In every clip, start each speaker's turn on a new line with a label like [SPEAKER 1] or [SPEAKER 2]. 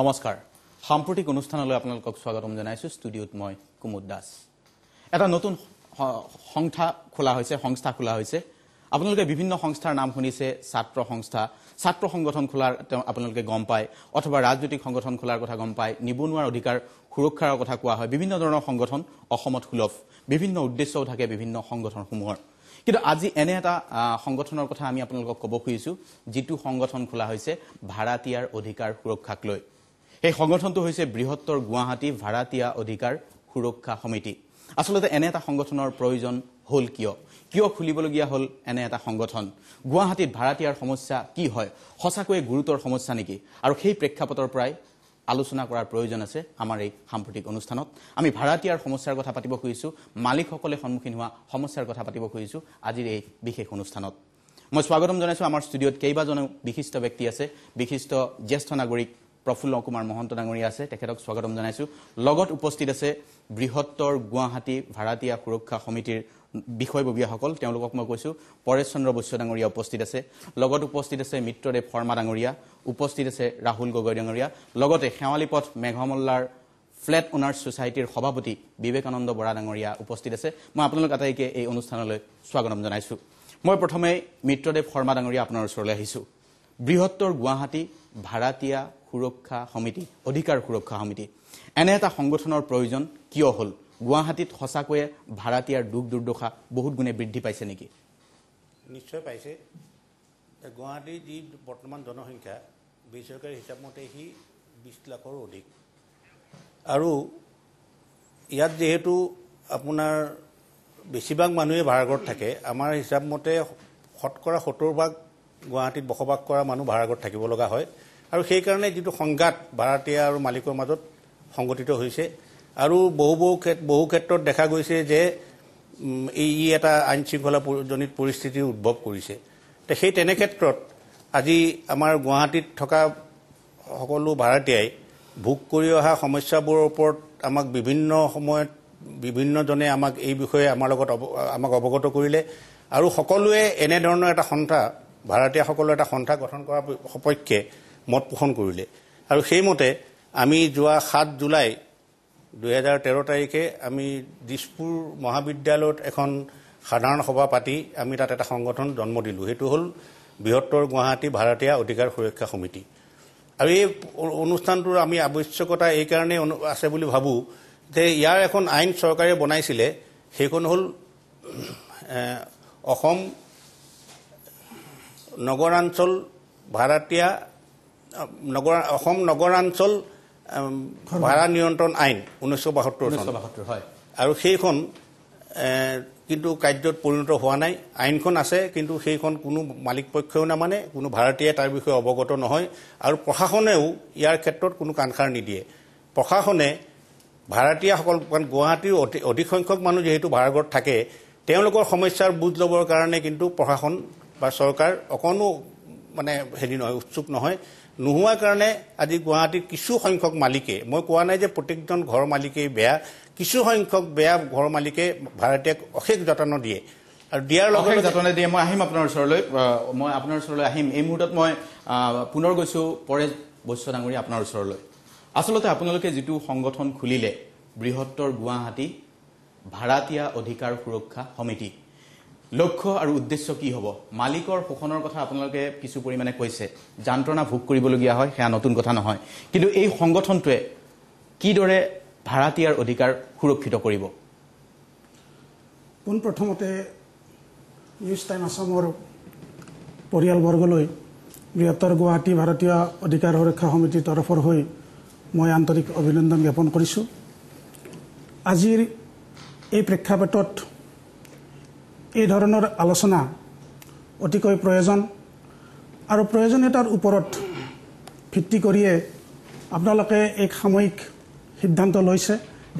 [SPEAKER 1] নমস্কাৰ সাম্প্ৰতিক অনুষ্ঠানলৈ আপোনালোকক স্বাগতম জনাইছোঁ ষ্টুডিঅ'ত মই কুমুদ দাস এটা নতুন সংস্থা খোলা হৈছে সংস্থা খোলা হৈছে আপোনালোকে বিভিন্ন সংস্থাৰ নাম শুনিছে ছাত্ৰ সংস্থা ছাত্ৰ সংগঠন খোলাৰ তেওঁ আপোনালোকে গম পায় অথবা ৰাজনৈতিক সংগঠন খোলাৰ কথা গম পায় নিবনুৱাৰ অধিকাৰ সুৰক্ষাৰ কথা কোৱা হয় বিভিন্ন ধৰণৰ সংগঠন অসমত সুলভ বিভিন্ন উদ্দেশ্যও থাকে বিভিন্ন সংগঠনসমূহৰ কিন্তু আজি এনে এটা সংগঠনৰ কথা আমি আপোনালোকক ক'ব খুজিছোঁ যিটো সংগঠন খোলা হৈছে ভাড়াতীয়াৰ অধিকাৰ সুৰক্ষাক লৈ সেই সংগঠনটো হৈছে বৃহত্তৰ গুৱাহাটী ভাৰাতীয় অধিকাৰ সুৰক্ষা সমিতি আচলতে এনে এটা সংগঠনৰ প্ৰয়োজন হ'ল কিয় কিয় খুলিবলগীয়া হ'ল এনে এটা সংগঠন গুৱাহাটীত ভাৰাতীয়াৰ সমস্যা কি হয় সঁচাকৈয়ে গুৰুতৰ সমস্যা নেকি আৰু সেই প্ৰেক্ষাপটৰ পৰাই আলোচনা কৰাৰ প্ৰয়োজন আছে আমাৰ এই সাম্প্ৰতিক অনুষ্ঠানত আমি ভাৰাতীয়াৰ সমস্যাৰ কথা পাতিব খুজিছোঁ মালিকসকলে সন্মুখীন হোৱা সমস্যাৰ কথা পাতিব খুজিছোঁ আজিৰ এই বিশেষ অনুষ্ঠানত মই স্বাগতম জনাইছোঁ আমাৰ ষ্টুডিঅ'ত কেইবাজনো বিশিষ্ট ব্যক্তি আছে বিশিষ্ট জ্যেষ্ঠ নাগৰিক প্ৰফুল্ল কুমাৰ মহন্ত ডাঙৰীয়া আছে তেখেতক স্বাগতম জনাইছোঁ লগত উপস্থিত আছে বৃহত্তৰ গুৱাহাটী ভাৰাতীয়া সুৰক্ষা সমিতিৰ বিষয়ববীয়াসকল তেওঁলোকক মই কৈছোঁ পৰেশ চন্দ্ৰ বৈশ্য ডাঙৰীয়া উপস্থিত আছে লগত উপস্থিত আছে মিত্ৰদেৱ শৰ্মা ডাঙৰীয়া উপস্থিত আছে ৰাহুল গগৈ ডাঙৰীয়া লগতে শেৱালী পথ মেঘমল্লাৰ ফ্লেট অ'নাৰ্চ ছচাইটিৰ সভাপতি বিবেকানন্দ বৰা ডাঙৰীয়া উপস্থিত আছে মই আপোনালোক আটাইকে এই অনুষ্ঠানলৈ স্বাগতম জনাইছোঁ মই প্ৰথমে মিত্ৰদেৱ শৰ্মা ডাঙৰীয়া আপোনাৰ ওচৰলৈ আহিছোঁ বৃহত্তৰ গুৱাহাটী ভাৰাতীয়া সুৰক্ষা সমিতি অধিকাৰ সুৰক্ষা সমিতি এনে এটা সংগঠনৰ প্ৰয়োজন কিয় হ'ল গুৱাহাটীত সঁচাকৈয়ে ভাৰাতীয়াৰ দুখ দুৰ্দশা বহুত গুণে বৃদ্ধি পাইছে নেকি
[SPEAKER 2] নিশ্চয় পাইছে গুৱাহাটীৰ যি বৰ্তমান জনসংখ্যা বেচৰকাৰী হিচাপমতে সি বিছ লাখৰো অধিক আৰু ইয়াত যিহেতু আপোনাৰ বেছিভাগ মানুহে ভাড়াঘৰত থাকে আমাৰ হিচাপ মতে শতকৰা সত্তৰ ভাগ গুৱাহাটীত বসবাস কৰা মানুহ ভাড়াঘৰত থাকিব লগা হয় আৰু সেইকাৰণে যিটো সংঘাত ভাড়াতীয়া আৰু মালিকৰ মাজত সংঘটিত হৈছে আৰু বহু বহু বহু ক্ষেত্ৰত দেখা গৈছে যে এই ই এটা আইন শৃংখলাজনিত পৰিস্থিতিৰ উদ্ভৱ কৰিছে সেই তেনে ক্ষেত্ৰত আজি আমাৰ গুৱাহাটীত থকা সকলো ভাৰতীয়াই ভোগ কৰি অহা সমস্যাবোৰৰ ওপৰত আমাক বিভিন্ন সময়ত বিভিন্নজনে আমাক এই বিষয়ে আমাৰ লগত আমাক অৱগত কৰিলে আৰু সকলোৱে এনেধৰণৰ এটা সন্থা ভাৰতীয়সকলৰ এটা সন্থা গঠন কৰাৰ সপক্ষে মত পোষণ কৰিলে আৰু সেইমতে আমি যোৱা সাত জুলাই দুহেজাৰ তেৰ তাৰিখে আমি দিছপুৰ মহাবিদ্যালয়ত এখন সাধাৰণ সভা পাতি আমি তাত এটা সংগঠন জন্ম দিলোঁ সেইটো হ'ল বৃহত্তৰ গুৱাহাটী ভাৰতীয় অধিকাৰ সুৰক্ষা সমিতি আৰু এই অনুষ্ঠানটোৰ আমি আৱশ্যকতা এইকাৰণেই আছে বুলি ভাবোঁ যে ইয়াৰ এখন আইন চৰকাৰে বনাইছিলে সেইখন হ'ল অসম নগৰাঞ্চল ভাৰতীয় নগৰ অসম নগৰাঞ্চল ভাড়া নিয়ন্ত্ৰণ আইন ঊনৈছশ বাসত্তৰ হয় আৰু সেইখন কিন্তু কাৰ্যত পৰিণত হোৱা নাই আইনখন আছে কিন্তু সেইখন কোনো মালিক পক্ষেও নামানে কোনো ভাৰতীয় তাৰ বিষয়ে অৱগত নহয় আৰু প্ৰশাসনেও ইয়াৰ ক্ষেত্ৰত কোনো কাণসাৰ নিদিয়ে প্ৰশাসনে ভাৰতীয়াসকল কাৰণ গুৱাহাটীৰ অতি অধিক সংখ্যক মানুহ যিহেতু ভাড়াঘৰত থাকে তেওঁলোকৰ সমস্যাৰ বুজ ল'বৰ কাৰণে কিন্তু প্ৰশাসন বা চৰকাৰ অকণো মানে হেৰি নহয় উৎসুক নহয় নোহোৱাৰ কাৰণে আজি গুৱাহাটীৰ কিছু সংখ্যক মালিকে মই কোৱা নাই যে প্ৰত্যেকজন ঘৰ মালিকেই বেয়া কিছু সংখ্যক
[SPEAKER 1] বেয়া ঘৰ মালিকে ভাৰতীয়ক অশেষ যতন দিয়ে আৰু দিয়াৰ লগতে যতনে দিয়ে মই আহিম আপোনাৰ ওচৰলৈ মই আপোনাৰ ওচৰলৈ আহিম এই মুহূৰ্তত মই পুনৰ গৈছোঁ পৰেশ বৈশ্য ডাঙৰীয়া আপোনাৰ ওচৰলৈ আচলতে আপোনালোকে যিটো সংগঠন খুলিলে বৃহত্তৰ গুৱাহাটী ভাৰাতীয়া অধিকাৰ সুৰক্ষা সমিতি লক্ষ্য আৰু উদ্দেশ্য কি হ'ব মালিকৰ শোষণৰ কথা আপোনালোকে কিছু পৰিমাণে কৈছে যান্ত্ৰণা ভোগ কৰিবলগীয়া হয় সেয়া নতুন কথা নহয় কিন্তু এই সংগঠনটোৱে কিদৰে ভাৰাতীয়াৰ অধিকাৰ সুৰক্ষিত কৰিব
[SPEAKER 3] পোনপ্ৰথমতে নিউজ টাইম আছামৰ পৰিয়ালবৰ্গলৈ বৃহত্তৰ গুৱাহাটী ভাৰতীয় অধিকাৰ সুৰক্ষা সমিতিৰ তৰফৰ হৈ মই আন্তৰিক অভিনন্দন জ্ঞাপন কৰিছোঁ আজিৰ এই প্ৰেক্ষাপটত এই ধৰণৰ আলোচনা অতিকৈ প্ৰয়োজন আৰু প্ৰয়োজনীয়তাৰ ওপৰত ভিত্তি কৰিয়ে আপোনালোকে এক সাময়িক সিদ্ধান্ত লৈছে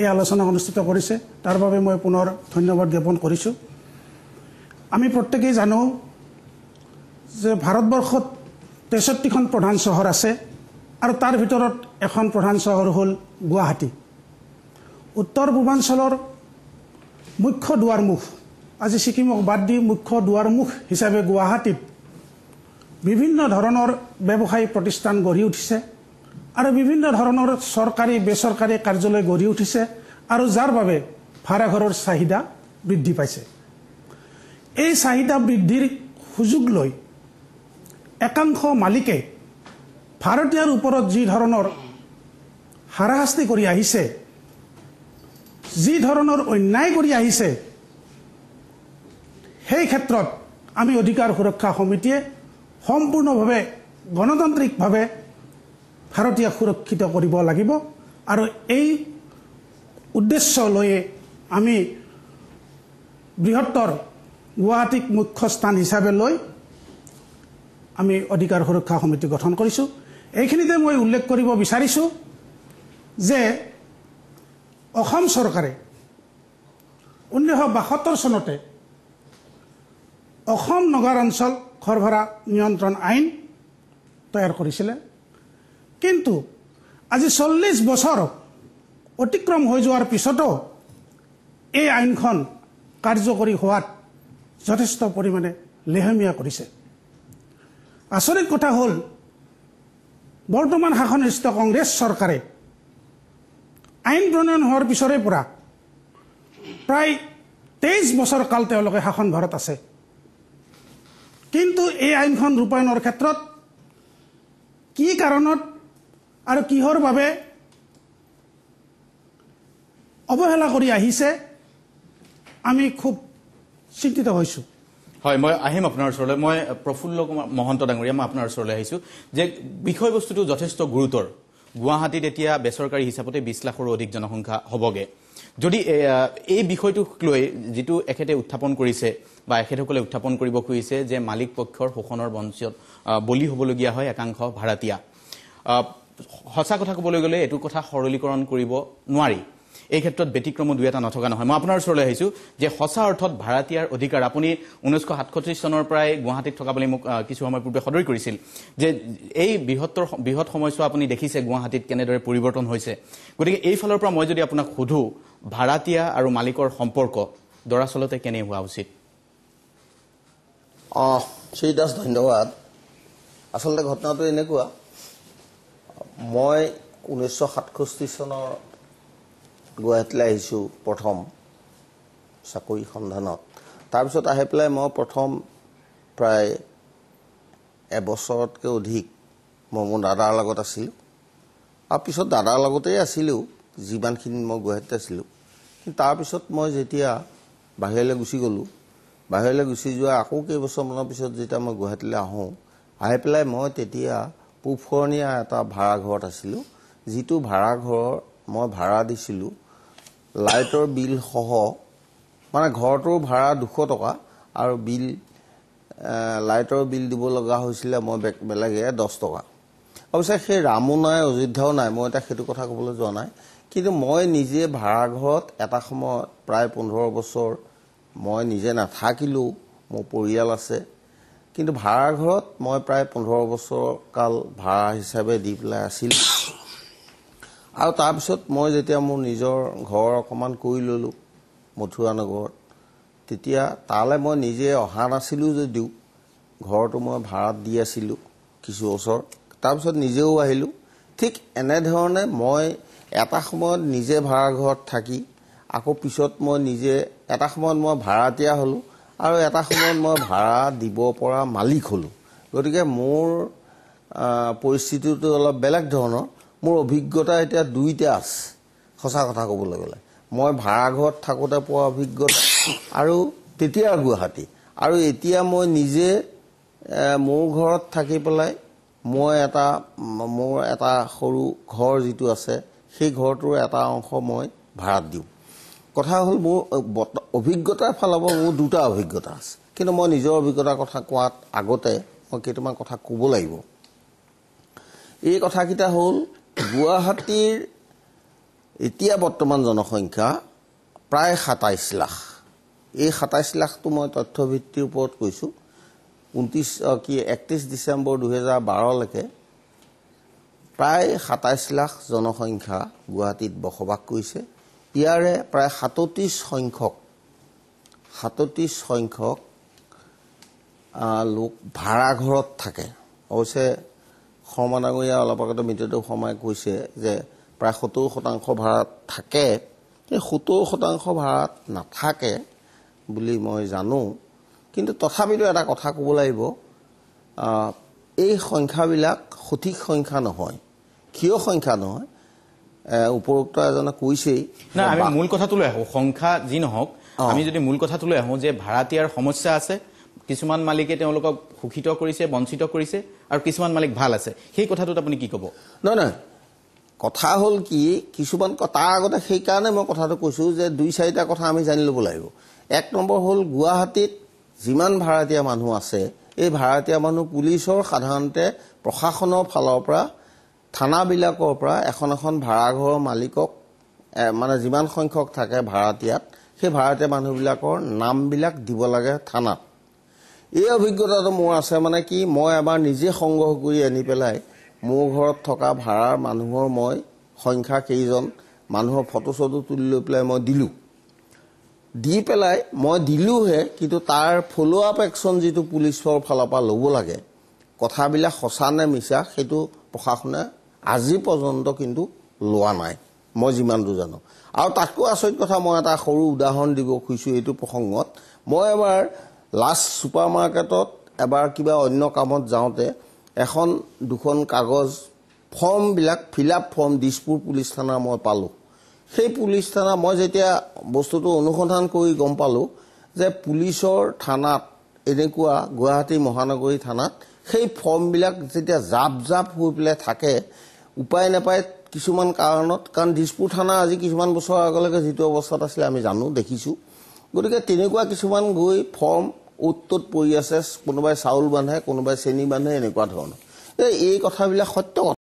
[SPEAKER 3] এই আলোচনা অনুষ্ঠিত কৰিছে তাৰ বাবে মই পুনৰ ধন্যবাদ জ্ঞাপন কৰিছোঁ আমি প্ৰত্যেকেই জানো যে ভাৰতবৰ্ষত তেষষ্ঠিখন প্ৰধান চহৰ আছে আৰু তাৰ ভিতৰত এখন প্ৰধান চহৰ হ'ল গুৱাহাটী উত্তৰ পূৰ্বাঞ্চলৰ মুখ্য দুৱাৰমুখ আজি ছিকিমক বাদ দি মুখ্য দুৱাৰমুখ হিচাপে গুৱাহাটীত বিভিন্ন ধৰণৰ ব্যৱসায়িক প্ৰতিষ্ঠান গঢ়ি উঠিছে আৰু বিভিন্ন ধৰণৰ চৰকাৰী বেচৰকাৰী কাৰ্যালয় গঢ়ি উঠিছে আৰু যাৰ বাবে ভাড়াঘৰৰ চাহিদা বৃদ্ধি পাইছে এই চাহিদা বৃদ্ধিৰ সুযোগ লৈ একাংশ মালিকে ভাৰতীয়ৰ ওপৰত যি ধৰণৰ হাৰাশাস্তি কৰি আহিছে যি ধৰণৰ অন্যায় কৰি আহিছে সেই ক্ষেত্ৰত আমি অধিকাৰ সুৰক্ষা সমিতিয়ে সম্পূৰ্ণভাৱে গণতান্ত্ৰিকভাৱে ভাৰতীয় সুৰক্ষিত কৰিব লাগিব আৰু এই উদ্দেশ্য লৈয়ে আমি বৃহত্তৰ গুৱাহাটীক মুখ্য স্থান হিচাপে লৈ আমি অধিকাৰ সুৰক্ষা সমিতি গঠন কৰিছোঁ এইখিনিতে মই উল্লেখ কৰিব বিচাৰিছোঁ যে অসম চৰকাৰে ঊনৈছশ বাসত্তৰ চনতে অসম নগৰ অঞ্চল ঘৰভাড়া নিয়ন্ত্ৰণ আইন তৈয়াৰ কৰিছিলে কিন্তু আজি চল্লিছ বছৰ অতিক্ৰম হৈ যোৱাৰ পিছতো এই আইনখন কাৰ্যকৰী হোৱাত যথেষ্ট পৰিমাণে লেহেমীয়া কৰিছে আচৰিত কথা হ'ল বৰ্তমান শাসনিষ্ঠ কংগ্ৰেছ চৰকাৰে আইন প্ৰণয়ন হোৱাৰ পিছৰে পৰা প্ৰায় তেইছ বছৰ কাল তেওঁলোকে শাসন ভাৰত আছে কিন্তু এই আইনখন ৰূপায়ণৰ ক্ষেত্ৰত কি কাৰণত আৰু কিহৰ বাবে অৱহেলা কৰি আহিছে আমি খুব চিন্তিত হৈছোঁ
[SPEAKER 1] হয় মই আহিম আপোনাৰ ওচৰলৈ মই প্ৰফুল্ল কুমাৰ মহন্ত ডাঙৰীয়া মই আপোনাৰ ওচৰলৈ আহিছোঁ যে বিষয়বস্তুটো যথেষ্ট গুৰুতৰ গুৱাহাটীত এতিয়া বেচৰকাৰী হিচাপতে বিশ লাখৰো অধিক জনসংখ্যা হ'বগৈ যদি এই বিষয়টোক লৈ যিটো এখেতে উত্থাপন কৰিছে বা এখেতসকলে উত্থাপন কৰিব খুজিছে যে মালিক পক্ষৰ শোষণৰ বঞ্চত বলি হ'বলগীয়া হয় একাংশ ভাৰাতীয়া সঁচা কথা ক'বলৈ গ'লে এইটো কথা সৰলীকৰণ কৰিব নোৱাৰি এই ক্ষেত্ৰত ব্যতিক্ৰমো দুই এটা নথকা নহয় মই আপোনাৰ ওচৰলৈ আহিছোঁ যে সঁচা অৰ্থত ভাৰাতীয়াৰ অধিকাৰ আপুনি ঊনৈছশ সাতষষ্ঠি চনৰ পৰাই গুৱাহাটীত থকা বুলি মোক কিছু সময় পূৰ্বে সদৰি কৰিছিল যে এই বৃহত্তৰ বৃহৎ সময়ছোৱা আপুনি দেখিছে গুৱাহাটীত কেনেদৰে পৰিৱৰ্তন হৈছে গতিকে এইফালৰ পৰা মই যদি আপোনাক সোধো ভাৰাতীয়া আৰু মালিকৰ সম্পৰ্ক দৰাচলতে কেনে হোৱা উচিত অঁ ধন্যবাদ আচলতে ঘটনাটো এনেকুৱা
[SPEAKER 4] মই ঊনৈছশ সাতষষ্ঠি চনৰ গুৱাহাটীলৈ আহিছোঁ প্ৰথম চাকৰি সন্ধানত তাৰপিছত আহি পেলাই মই প্ৰথম প্ৰায় এবছৰতকৈ অধিক মই মোৰ দাদাৰ লগত আছিলোঁ আৰু পিছত দাদাৰ লগতেই আছিলোঁ যিমানখিনি মই গুৱাহাটীত আছিলোঁ কিন্তু তাৰপিছত মই যেতিয়া বাহিৰলৈ গুচি গ'লোঁ বাহিৰলৈ গুচি যোৱা আকৌ কেইবছৰমানৰ পিছত যেতিয়া মই গুৱাহাটীলৈ আহোঁ আহি পেলাই মই তেতিয়া পূবফৰণীয়া এটা ভাড়াঘৰত আছিলোঁ যিটো ভাড়াঘৰৰ মই ভাড়া দিছিলোঁ লাইটৰ বিলসহ মানে ঘৰটোৰ ভাড়া দুশ টকা আৰু বিল লাইটৰ বিল দিব লগা হৈছিলে মই বেলেগে দহ টকা অৱশ্যে সেই ৰামো নাই অযোধ্যাও নাই মই এতিয়া সেইটো কথা ক'বলৈ যোৱা নাই কিন্তু মই নিজে ভাড়াঘৰত এটা সময়ত প্ৰায় পোন্ধৰ বছৰ মই নিজে নাথাকিলেও মোৰ পৰিয়াল আছে কিন্তু ভাড়াঘৰত মই প্ৰায় পোন্ধৰ বছৰ কাল ভাড়া হিচাপে দি পেলাই আছিলোঁ আৰু তাৰপিছত মই যেতিয়া মোৰ নিজৰ ঘৰ অকণমান কৰি ল'লোঁ মথুৰা নগৰত তেতিয়া তালৈ মই নিজে অহা নাছিলোঁ যদিও ঘৰটো মই ভাড়াত দি আছিলোঁ কিছু ওচৰ তাৰপিছত নিজেও আহিলোঁ ঠিক এনেধৰণে মই এটা সময়ত নিজে ভাড়া ঘৰত থাকি আকৌ পিছত মই নিজে এটা সময়ত মই ভাড়া দিয়া হ'লোঁ আৰু এটা সময়ত মই ভাড়া দিব পৰা মালিক হ'লোঁ গতিকে মোৰ পৰিস্থিতিটো অলপ বেলেগ ধৰণৰ মোৰ অভিজ্ঞতা এতিয়া দুইটা আছে সঁচা কথা ক'বলৈ গ'লে মই ভাড়াঘৰত থাকোঁতে পোৱা অভিজ্ঞতা আৰু তেতিয়া গুৱাহাটী আৰু এতিয়া মই নিজে মোৰ ঘৰত থাকি পেলাই মই এটা মোৰ এটা সৰু ঘৰ যিটো আছে সেই ঘৰটোৰ এটা অংশ মই ভাড়াত দিওঁ কথা হ'ল মোৰ বত অভিজ্ঞতাৰ ফালৰ পৰা মোৰ দুটা অভিজ্ঞতা আছে কিন্তু মই নিজৰ অভিজ্ঞতাৰ কথা কোৱাত আগতে মই কেইটামান কথা ক'ব লাগিব এই কথাকেইটা হ'ল গুৱাহাটীৰ এতিয়া বৰ্তমান জনসংখ্যা প্ৰায় সাতাইছ লাখ এই সাতাইছ লাখটো মই তথ্য ভিত্তিৰ ওপৰত কৈছোঁ ঊনত্ৰিছ কি একত্ৰিছ ডিচেম্বৰ দুহেজাৰ বাৰলৈকে প্ৰায় সাতাইছ লাখ জনসংখ্যা গুৱাহাটীত বসবাস কৰিছে ইয়াৰে প্ৰায় সাতত্ৰিছ সংখ্যক সাতত্ৰিছ সংখ্যক লোক ভাড়াঘৰত থাকে অৱশ্যে শৰ্মা ডাঙৰীয়া অলপ আগতে মৃত্যুটো শৰ্মাই কৈছে যে প্ৰায় সত্তৰ শতাংশ ভাড়াত থাকে সেই সত্তৰ শতাংশ ভাড়াত নাথাকে বুলি মই জানো কিন্তু তথাপিতো এটা কথা ক'ব লাগিব এই সংখ্যাবিলাক সঠিক সংখ্যা নহয় কিয় সংখ্যা নহয় উপৰোক্ত এজনে কৈছেই নাই আমি
[SPEAKER 1] মূল কথাটোলৈ আহোঁ সংখ্যা যি নহওক আমি যদি মূল কথাটোলৈ আহোঁ যে ভাড়াতীয়াৰ সমস্যা আছে কিছুমান মালিকে তেওঁলোকক শোষিত কৰিছে বঞ্চিত কৰিছে আৰু কিছুমান মালিক ভাল আছে সেই কথাটোত আপুনি কি ক'ব নহয় নহয়
[SPEAKER 4] কথা হ'ল কি কিছুমান তাৰ আগতে সেইকাৰণে মই কথাটো কৈছোঁ যে দুই চাৰিটা কথা আমি জানি ল'ব লাগিব এক নম্বৰ হ'ল গুৱাহাটীত যিমান ভাৰাতীয়া মানুহ আছে এই ভাৰাতীয়া মানুহ পুলিচৰ সাধাৰণতে প্ৰশাসনৰ ফালৰ পৰা থানাবিলাকৰ পৰা এখন এখন ভাড়াঘৰৰ মালিকক মানে যিমান সংখ্যক থাকে ভাড়াতীয়াত সেই ভাৰাতীয়া মানুহবিলাকৰ নামবিলাক দিব লাগে থানাত এই অভিজ্ঞতাটো মোৰ আছে মানে কি মই এবাৰ নিজে সংগ্ৰহ কৰি আনি পেলাই মোৰ ঘৰত থকা ভাড়াৰ মানুহৰ মই সংখ্যা কেইজন মানুহৰ ফটো চটো তুলি লৈ পেলাই মই দিলোঁ দি পেলাই মই দিলোঁহে কিন্তু তাৰ ফ'ল' আপ একশ্যন যিটো পুলিচৰ ফালৰ পৰা ল'ব লাগে কথাবিলাক সঁচা নে মিছা সেইটো প্ৰশাসনে আজি পৰ্যন্ত কিন্তু লোৱা নাই মই যিমানটো জানো আৰু তাতকৈ আচৰিত কথা মই এটা সৰু উদাহৰণ দিব খুজিছোঁ এইটো প্ৰসংগত মই এবাৰ লাষ্ট ছুপাৰ মাৰ্কেটত এবাৰ কিবা অন্য কামত যাওঁতে এখন দুখন কাগজ ফৰ্মবিলাক fill up form Dispur police থানাৰ মই পালোঁ সেই পুলিচ থানা মই যেতিয়া বস্তুটো অনুসন্ধান কৰি গম পালোঁ যে পুলিচৰ থানাত এনেকুৱা গুৱাহাটী মহানগৰী থানাত সেই ফৰ্মবিলাক যেতিয়া জাপ জাপ হৈ পেলাই থাকে উপায় নাপায় কিছুমান কাৰণত কাৰণ দিছপুৰ থানা আজি কিছুমান বছৰ আগলৈকে যিটো অৱস্থাত আছিলে আমি জানো দেখিছোঁ গতিকে তেনেকুৱা কিছুমান গৈ ফৰ্ম উত্তত পৰি আছে কোনোবাই চাউল বান্ধে কোনোবাই চেনি বান্ধে এনেকুৱা ধৰণৰ এই কথাবিলাক সত্য কথা